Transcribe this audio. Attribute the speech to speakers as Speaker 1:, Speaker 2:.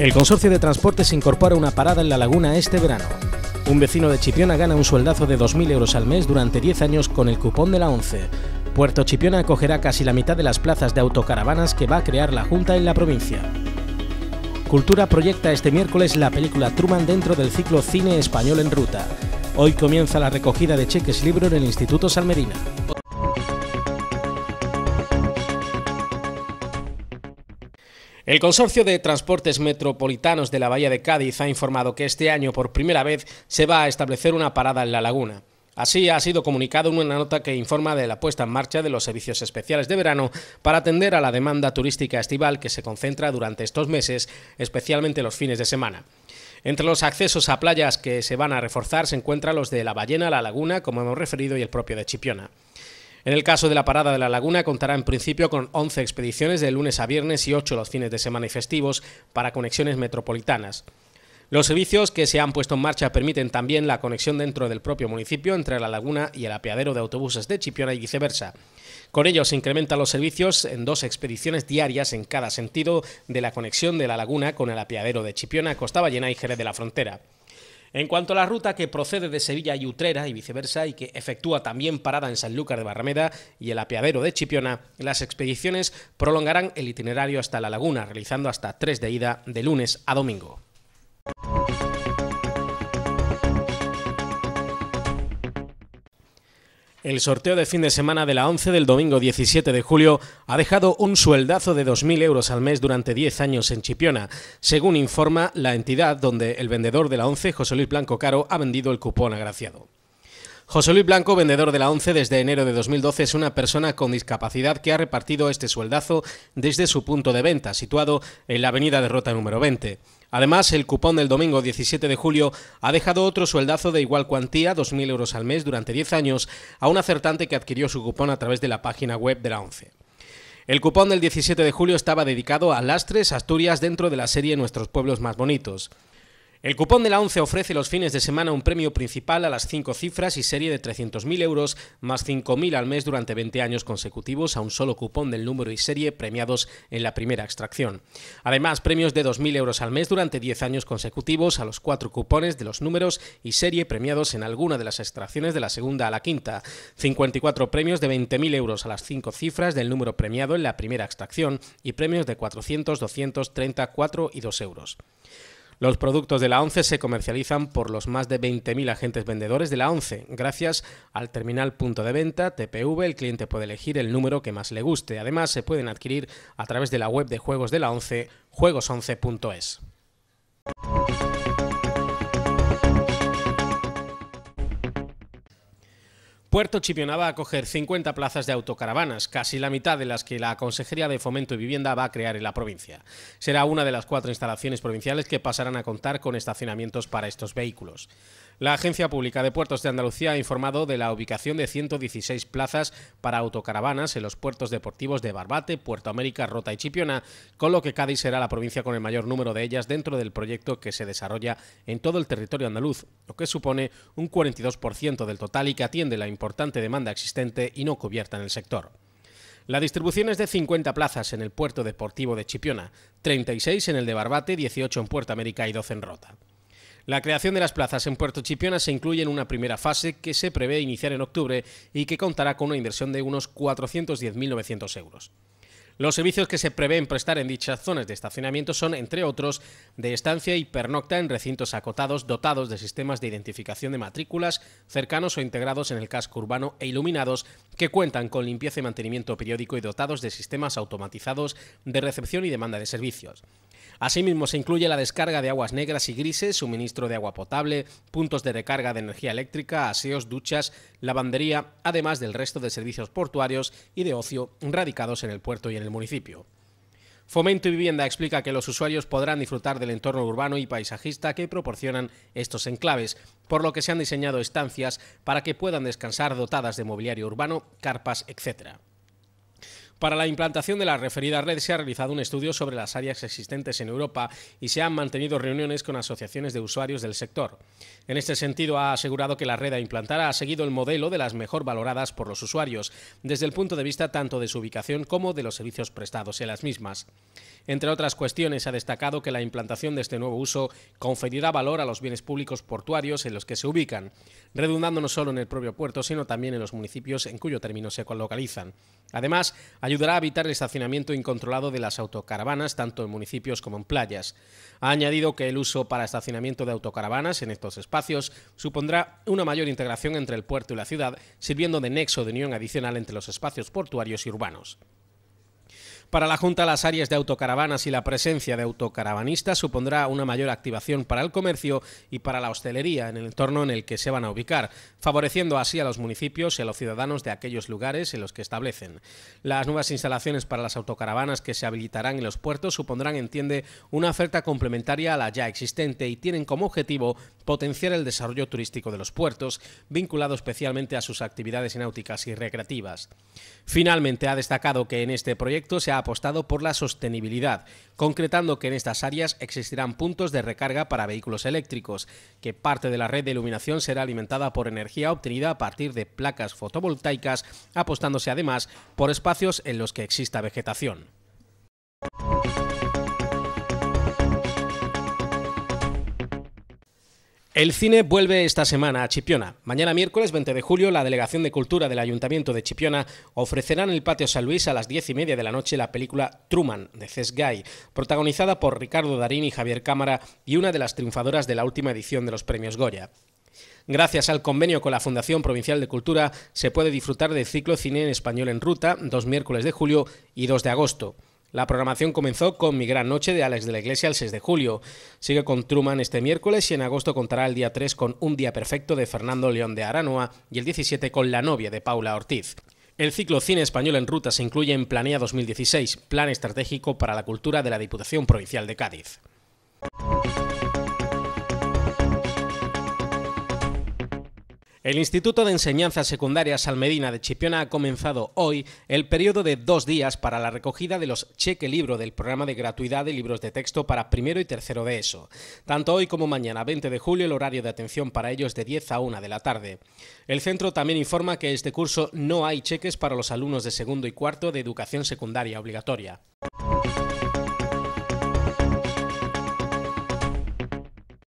Speaker 1: El consorcio de transportes incorpora una parada en la laguna este verano. Un vecino de Chipiona gana un sueldazo de 2.000 euros al mes durante 10 años con el cupón de la 11. Puerto Chipiona acogerá casi la mitad de las plazas de autocaravanas que va a crear la Junta en la provincia. Cultura proyecta este miércoles la película Truman dentro del ciclo Cine Español en Ruta. Hoy comienza la recogida de cheques libro en el Instituto Salmerina. El Consorcio de Transportes Metropolitanos de la Bahía de Cádiz ha informado que este año por primera vez se va a establecer una parada en la laguna. Así ha sido comunicado en una nota que informa de la puesta en marcha de los servicios especiales de verano para atender a la demanda turística estival que se concentra durante estos meses, especialmente los fines de semana. Entre los accesos a playas que se van a reforzar se encuentran los de La Ballena, La Laguna, como hemos referido, y el propio de Chipiona. En el caso de la Parada de la Laguna contará en principio con 11 expediciones de lunes a viernes y 8 los fines de semana y festivos para conexiones metropolitanas. Los servicios que se han puesto en marcha permiten también la conexión dentro del propio municipio entre la laguna y el apeadero de autobuses de Chipiona y viceversa. Con ello se incrementan los servicios en dos expediciones diarias en cada sentido de la conexión de la laguna con el apeadero de Chipiona, Costa Ballena y Jerez de la Frontera. En cuanto a la ruta que procede de Sevilla y Utrera y viceversa y que efectúa también parada en Sanlúcar de Barrameda y el apeadero de Chipiona, las expediciones prolongarán el itinerario hasta la laguna, realizando hasta tres de ida de lunes a domingo. El sorteo de fin de semana de la 11 del domingo 17 de julio ha dejado un sueldazo de 2.000 euros al mes durante 10 años en Chipiona, según informa la entidad donde el vendedor de la 11, José Luis Blanco Caro, ha vendido el cupón agraciado. José Luis Blanco, vendedor de la 11 desde enero de 2012, es una persona con discapacidad que ha repartido este sueldazo desde su punto de venta, situado en la avenida de Rota número 20. Además, el cupón del domingo 17 de julio ha dejado otro sueldazo de igual cuantía, 2.000 euros al mes durante 10 años, a un acertante que adquirió su cupón a través de la página web de la ONCE. El cupón del 17 de julio estaba dedicado a Lastres, Asturias, dentro de la serie Nuestros Pueblos Más Bonitos. El cupón de la 11 ofrece los fines de semana un premio principal a las cinco cifras y serie de 300.000 euros, más 5.000 al mes durante 20 años consecutivos a un solo cupón del número y serie premiados en la primera extracción. Además, premios de 2.000 euros al mes durante 10 años consecutivos a los cuatro cupones de los números y serie premiados en alguna de las extracciones de la segunda a la quinta. 54 premios de 20.000 euros a las cinco cifras del número premiado en la primera extracción y premios de 400, 200, 30, 4 y 2 euros. Los productos de la ONCE se comercializan por los más de 20.000 agentes vendedores de la ONCE. Gracias al terminal punto de venta, TPV, el cliente puede elegir el número que más le guste. Además, se pueden adquirir a través de la web de juegos de la ONCE, juegos11.es. Puerto Chipiona va a acoger 50 plazas de autocaravanas, casi la mitad de las que la Consejería de Fomento y Vivienda va a crear en la provincia. Será una de las cuatro instalaciones provinciales que pasarán a contar con estacionamientos para estos vehículos. La Agencia Pública de Puertos de Andalucía ha informado de la ubicación de 116 plazas para autocaravanas en los puertos deportivos de Barbate, Puerto América, Rota y Chipiona, con lo que Cádiz será la provincia con el mayor número de ellas dentro del proyecto que se desarrolla en todo el territorio andaluz, lo que supone un 42% del total y que atiende la importante demanda existente y no cubierta en el sector. La distribución es de 50 plazas en el puerto deportivo de Chipiona, 36 en el de Barbate, 18 en Puerto América y 12 en Rota. La creación de las plazas en Puerto Chipiona se incluye en una primera fase que se prevé iniciar en octubre y que contará con una inversión de unos 410.900 euros. Los servicios que se prevén prestar en dichas zonas de estacionamiento son, entre otros, de estancia y pernocta en recintos acotados dotados de sistemas de identificación de matrículas cercanos o integrados en el casco urbano e iluminados que cuentan con limpieza y mantenimiento periódico y dotados de sistemas automatizados de recepción y demanda de servicios. Asimismo, se incluye la descarga de aguas negras y grises, suministro de agua potable, puntos de recarga de energía eléctrica, aseos, duchas, lavandería, además del resto de servicios portuarios y de ocio radicados en el puerto y en el municipio. Fomento y Vivienda explica que los usuarios podrán disfrutar del entorno urbano y paisajista que proporcionan estos enclaves, por lo que se han diseñado estancias para que puedan descansar dotadas de mobiliario urbano, carpas, etc. Para la implantación de la referida red se ha realizado un estudio sobre las áreas existentes en Europa y se han mantenido reuniones con asociaciones de usuarios del sector. En este sentido, ha asegurado que la red a implantar ha seguido el modelo de las mejor valoradas por los usuarios, desde el punto de vista tanto de su ubicación como de los servicios prestados en las mismas. Entre otras cuestiones, ha destacado que la implantación de este nuevo uso conferirá valor a los bienes públicos portuarios en los que se ubican, redundando no solo en el propio puerto, sino también en los municipios en cuyo término se localizan. Además, Ayudará a evitar el estacionamiento incontrolado de las autocaravanas, tanto en municipios como en playas. Ha añadido que el uso para estacionamiento de autocaravanas en estos espacios supondrá una mayor integración entre el puerto y la ciudad, sirviendo de nexo de unión adicional entre los espacios portuarios y urbanos. Para la Junta, las áreas de autocaravanas y la presencia de autocaravanistas supondrá una mayor activación para el comercio y para la hostelería en el entorno en el que se van a ubicar, favoreciendo así a los municipios y a los ciudadanos de aquellos lugares en los que establecen. Las nuevas instalaciones para las autocaravanas que se habilitarán en los puertos supondrán, entiende, una oferta complementaria a la ya existente y tienen como objetivo potenciar el desarrollo turístico de los puertos, vinculado especialmente a sus actividades náuticas y recreativas. Finalmente, ha destacado que en este proyecto se ha apostado por la sostenibilidad, concretando que en estas áreas existirán puntos de recarga para vehículos eléctricos, que parte de la red de iluminación será alimentada por energía obtenida a partir de placas fotovoltaicas, apostándose además por espacios en los que exista vegetación. El cine vuelve esta semana a Chipiona. Mañana miércoles 20 de julio, la Delegación de Cultura del Ayuntamiento de Chipiona ofrecerá en el Patio San Luis a las 10 y media de la noche la película Truman, de Cesgay, protagonizada por Ricardo Darín y Javier Cámara y una de las triunfadoras de la última edición de los Premios Goya. Gracias al convenio con la Fundación Provincial de Cultura se puede disfrutar del ciclo Cine en Español en Ruta, dos miércoles de julio y dos de agosto. La programación comenzó con Mi Gran Noche de Alex de la Iglesia el 6 de julio. Sigue con Truman este miércoles y en agosto contará el día 3 con Un Día Perfecto de Fernando León de Aranoa y el 17 con La Novia de Paula Ortiz. El ciclo Cine Español en Ruta se incluye en Planea 2016, Plan Estratégico para la Cultura de la Diputación Provincial de Cádiz. El Instituto de Enseñanza Secundaria Salmedina de Chipiona ha comenzado hoy el periodo de dos días para la recogida de los cheque libro del programa de gratuidad de libros de texto para primero y tercero de ESO. Tanto hoy como mañana, 20 de julio, el horario de atención para ellos de 10 a 1 de la tarde. El centro también informa que este curso no hay cheques para los alumnos de segundo y cuarto de educación secundaria obligatoria.